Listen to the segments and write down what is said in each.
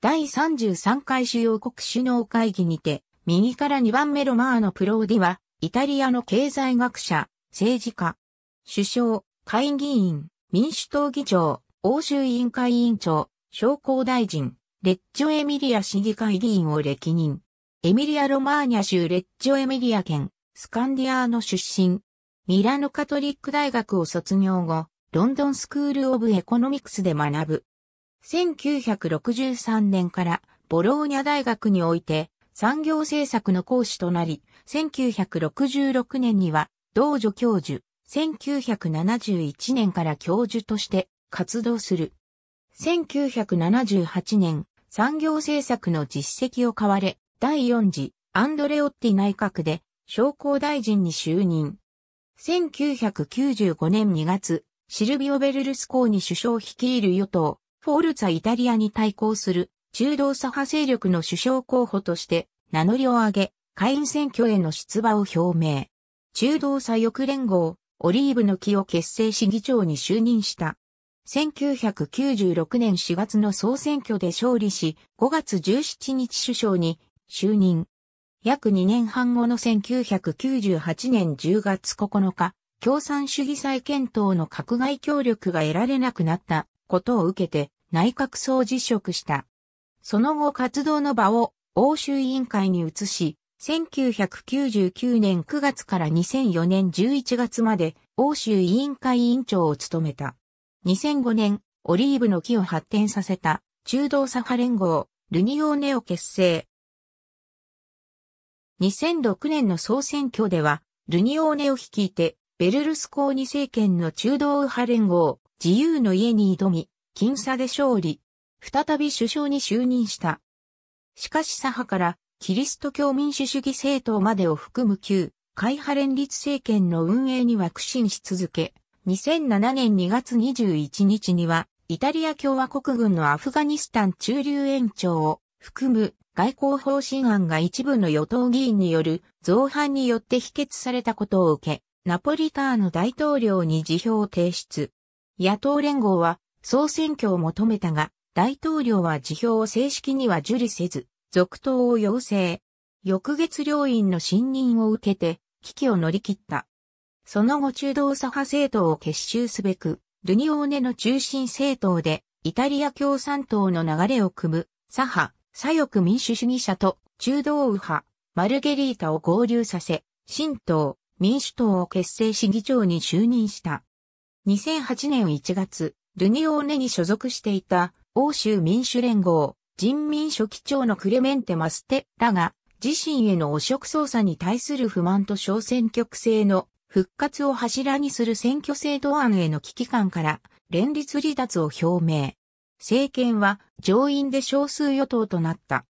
第33回主要国首脳会議にて、右から2番目ロマーノ・プローディは、イタリアの経済学者、政治家、首相、会議員、民主党議長、欧州委員会委員長、商工大臣、レッジョ・エミリア市議会議員を歴任。エミリア・ロマーニャ州レッジョ・エミリア県、スカンディアーノ出身。ミラノカトリック大学を卒業後、ロンドンスクール・オブ・エコノミクスで学ぶ。1963年からボローニャ大学において産業政策の講師となり、1966年には同助教授、1971年から教授として活動する。1978年、産業政策の実績を買われ、第4次アンドレオッティ内閣で商工大臣に就任。1995年2月、シルビオ・ベルルスコーニ首相率いる与党、フォルツァイタリアに対抗する中道左派勢力の首相候補として名乗りを上げ、下院選挙への出馬を表明。中道左翼連合、オリーブの木を結成し議長に就任した。1996年4月の総選挙で勝利し、5月17日首相に就任。約2年半後の1998年10月9日、共産主義再検討の閣外協力が得られなくなったことを受けて、内閣総辞職した。その後活動の場を欧州委員会に移し、1999年9月から2004年11月まで欧州委員会委員長を務めた。2005年、オリーブの木を発展させた中道左派連合、ルニオーネを結成。2006年の総選挙では、ルニオーネを率いて、ベルルスコーニ政権の中道右派連合、自由の家に挑み、僅差で勝利。再び首相に就任した。しかし左派からキリスト教民主主義政党までを含む旧会派連立政権の運営には苦心し続け、2007年2月21日にはイタリア共和国軍のアフガニスタン駐留延長を含む外交方針案が一部の与党議員による造反によって否決されたことを受け、ナポリターノ大統領に辞表を提出。野党連合は総選挙を求めたが、大統領は辞表を正式には受理せず、続投を要請。翌月両院の信任を受けて、危機を乗り切った。その後中道左派政党を結集すべく、ルニオーネの中心政党で、イタリア共産党の流れを組む、左派、左翼民主主義者と中道右派、マルゲリータを合流させ、新党、民主党を結成し議長に就任した。2008年1月、ルニオーネに所属していた欧州民主連合人民書記長のクレメンテ・マステらが自身への汚職捜査に対する不満と小選挙区制の復活を柱にする選挙制度案への危機感から連立離脱を表明。政権は上院で少数与党となった。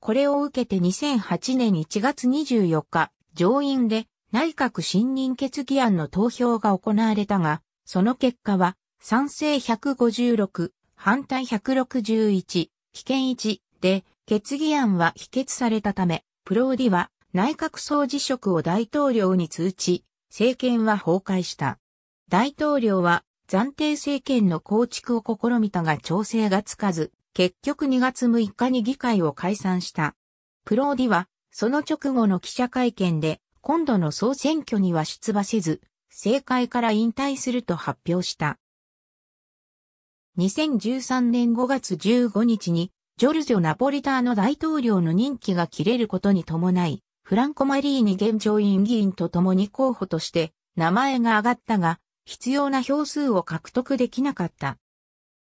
これを受けて2008年1月24日、上院で内閣信任決議案の投票が行われたが、その結果は賛成156、反対161、棄権1で、決議案は否決されたため、プローディは内閣総辞職を大統領に通知、政権は崩壊した。大統領は暫定政権の構築を試みたが調整がつかず、結局2月6日に議会を解散した。プローディは、その直後の記者会見で、今度の総選挙には出馬せず、政界から引退すると発表した。2013年5月15日に、ジョルジョ・ナポリターの大統領の任期が切れることに伴い、フランコ・マリーニ現上院議員と共に候補として名前が挙がったが、必要な票数を獲得できなかった。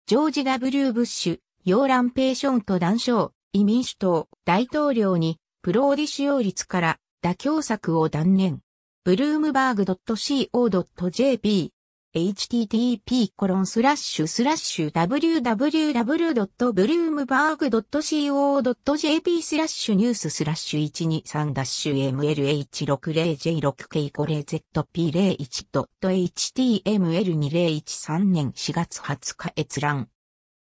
ジョージ・ W・ ブッシュ、ヨーラン・ペーションと談笑、移民主党、大統領に、プローディ使用率から妥協策を断念。ブルームバーグ .co.jp http://www.bloomberg.co.jp スラッシュニューススラッシュ 123-mlh60j6k50zp01.html2013 年4月20日閲覧。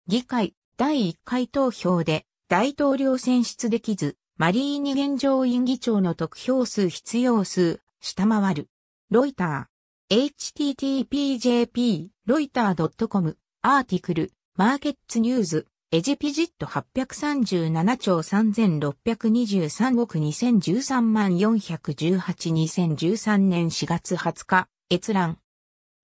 議会第1回投票で大統領選出できず、マリーニ現状委員議長の得票数必要数、下回る。ロイター。http://jp, ロイター .com、アーティクル、マーケッツニューズ、エジピジット837兆3623億2013万418 2013年4月20日、閲覧。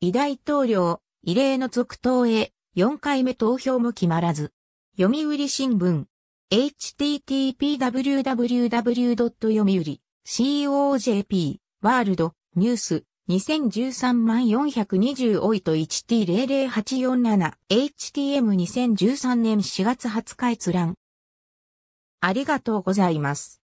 偉大統領、異例の続投へ、4回目投票も決まらず。読売新聞。http://www. 読売 .co.jp ワールドニュース2013万420オイト 1T00847 HTM2013 年4月20日閲覧。ありがとうございます。